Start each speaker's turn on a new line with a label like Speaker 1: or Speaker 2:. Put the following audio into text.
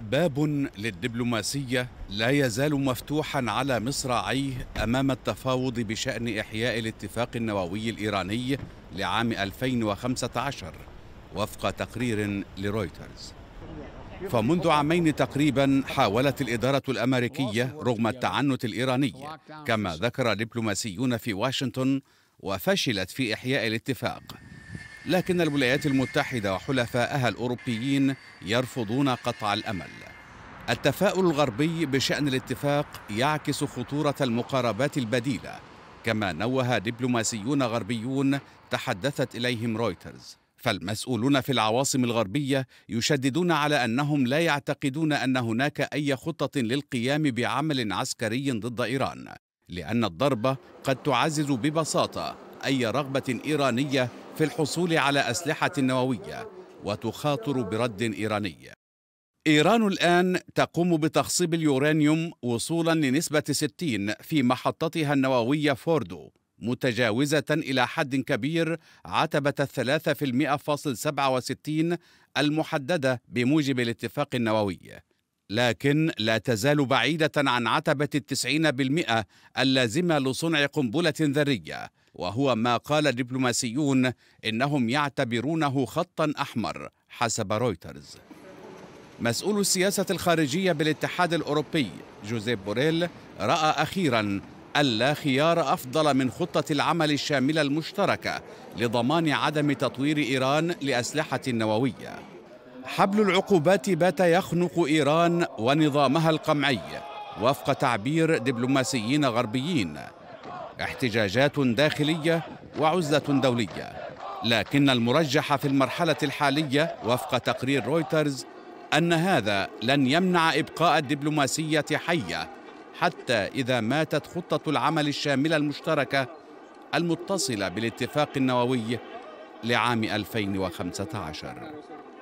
Speaker 1: باب للدبلوماسية لا يزال مفتوحا على مصراعيه أمام التفاوض بشأن إحياء الاتفاق النووي الإيراني لعام 2015 وفق تقرير لرويترز فمنذ عامين تقريبا حاولت الإدارة الأمريكية رغم التعنت الإيراني كما ذكر دبلوماسيون في واشنطن وفشلت في إحياء الاتفاق لكن الولايات المتحدة وحلفائها الأوروبيين يرفضون قطع الأمل التفاؤل الغربي بشأن الاتفاق يعكس خطورة المقاربات البديلة كما نوه دبلوماسيون غربيون تحدثت إليهم رويترز فالمسؤولون في العواصم الغربية يشددون على أنهم لا يعتقدون أن هناك أي خطة للقيام بعمل عسكري ضد إيران لأن الضربة قد تعزز ببساطة أي رغبة إيرانية في الحصول على أسلحة نووية وتخاطر برد إيراني إيران الآن تقوم بتخصيب اليورانيوم وصولا لنسبة 60 في محطتها النووية فوردو متجاوزة إلى حد كبير عتبة الثلاثة في المئة فاصل سبعة وستين المحددة بموجب الاتفاق النووي لكن لا تزال بعيدة عن عتبة التسعين بالمئة اللازمة لصنع قنبلة ذرية وهو ما قال الدبلوماسيون إنهم يعتبرونه خطا أحمر حسب رويترز مسؤول السياسة الخارجية بالاتحاد الأوروبي جوزيف بوريل رأى أخيرا ألا خيار أفضل من خطة العمل الشاملة المشتركة لضمان عدم تطوير إيران لأسلحة نووية حبل العقوبات بات يخنق إيران ونظامها القمعي وفق تعبير دبلوماسيين غربيين احتجاجات داخلية وعزلة دولية لكن المرجح في المرحلة الحالية وفق تقرير رويترز أن هذا لن يمنع إبقاء الدبلوماسية حية حتى إذا ماتت خطة العمل الشاملة المشتركة المتصلة بالاتفاق النووي لعام 2015